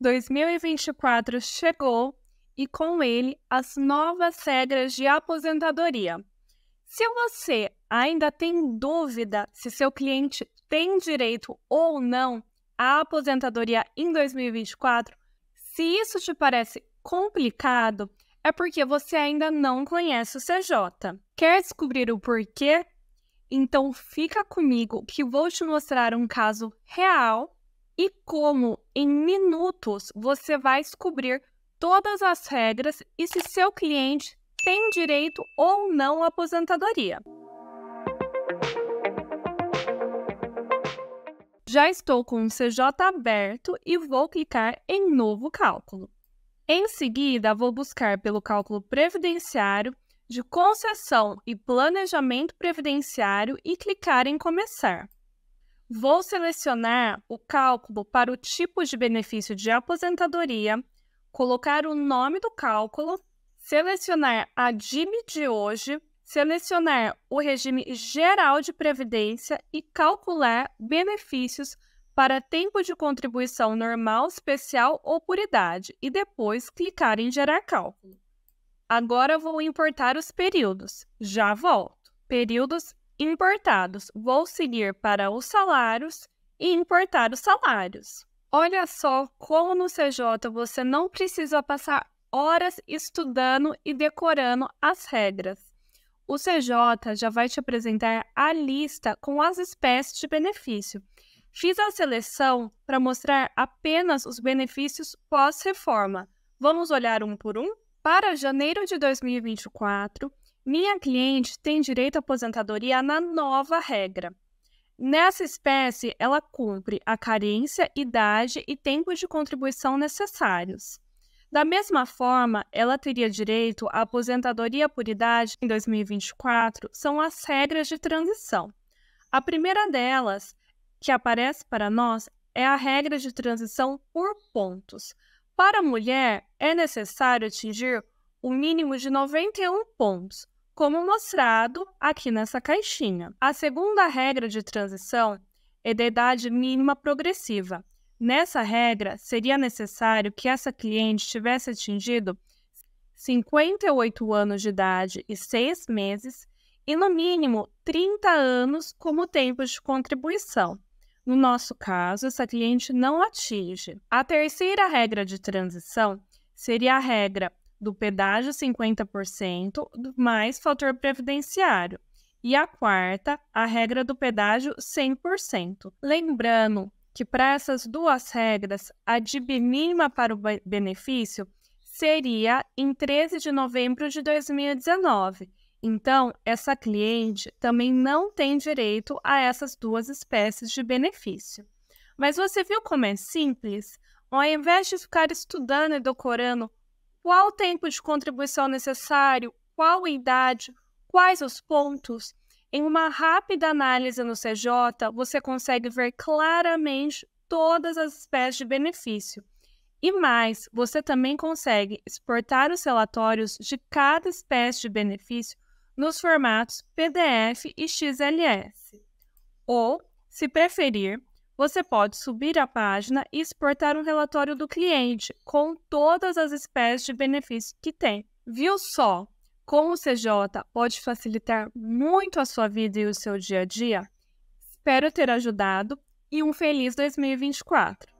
2024 chegou e com ele as novas regras de aposentadoria. Se você ainda tem dúvida se seu cliente tem direito ou não à aposentadoria em 2024, se isso te parece complicado, é porque você ainda não conhece o CJ. Quer descobrir o porquê? Então fica comigo que vou te mostrar um caso real e como, em minutos, você vai descobrir todas as regras e se seu cliente tem direito ou não à aposentadoria. Já estou com o CJ aberto e vou clicar em Novo Cálculo. Em seguida, vou buscar pelo cálculo previdenciário de concessão e planejamento previdenciário e clicar em Começar. Vou selecionar o cálculo para o tipo de benefício de aposentadoria, colocar o nome do cálculo, selecionar a Dime de hoje, selecionar o regime geral de previdência e calcular benefícios para tempo de contribuição normal, especial ou por idade, e depois clicar em gerar cálculo. Agora vou importar os períodos. Já volto. Períodos importados. Vou seguir para os salários e importar os salários. Olha só como no CJ você não precisa passar horas estudando e decorando as regras. O CJ já vai te apresentar a lista com as espécies de benefício. Fiz a seleção para mostrar apenas os benefícios pós-reforma. Vamos olhar um por um? Para janeiro de 2024, minha cliente tem direito à aposentadoria na nova regra. Nessa espécie, ela cumpre a carência, idade e tempos de contribuição necessários. Da mesma forma, ela teria direito à aposentadoria por idade em 2024, são as regras de transição. A primeira delas, que aparece para nós, é a regra de transição por pontos. Para a mulher, é necessário atingir o mínimo de 91 pontos, como mostrado aqui nessa caixinha. A segunda regra de transição é da idade mínima progressiva. Nessa regra, seria necessário que essa cliente tivesse atingido 58 anos de idade e 6 meses e, no mínimo, 30 anos como tempo de contribuição. No nosso caso, essa cliente não atinge. A terceira regra de transição seria a regra do pedágio 50% mais fator previdenciário. E a quarta, a regra do pedágio 100%. Lembrando que para essas duas regras, a DIB mínima para o benefício seria em 13 de novembro de 2019. Então, essa cliente também não tem direito a essas duas espécies de benefício. Mas você viu como é simples? Ao invés de ficar estudando e decorando qual o tempo de contribuição necessário, qual a idade, quais os pontos. Em uma rápida análise no CJ, você consegue ver claramente todas as espécies de benefício. E mais, você também consegue exportar os relatórios de cada espécie de benefício nos formatos PDF e XLS. Ou, se preferir, você pode subir a página e exportar um relatório do cliente com todas as espécies de benefícios que tem. Viu só? Como o CJ pode facilitar muito a sua vida e o seu dia a dia? Espero ter ajudado e um feliz 2024!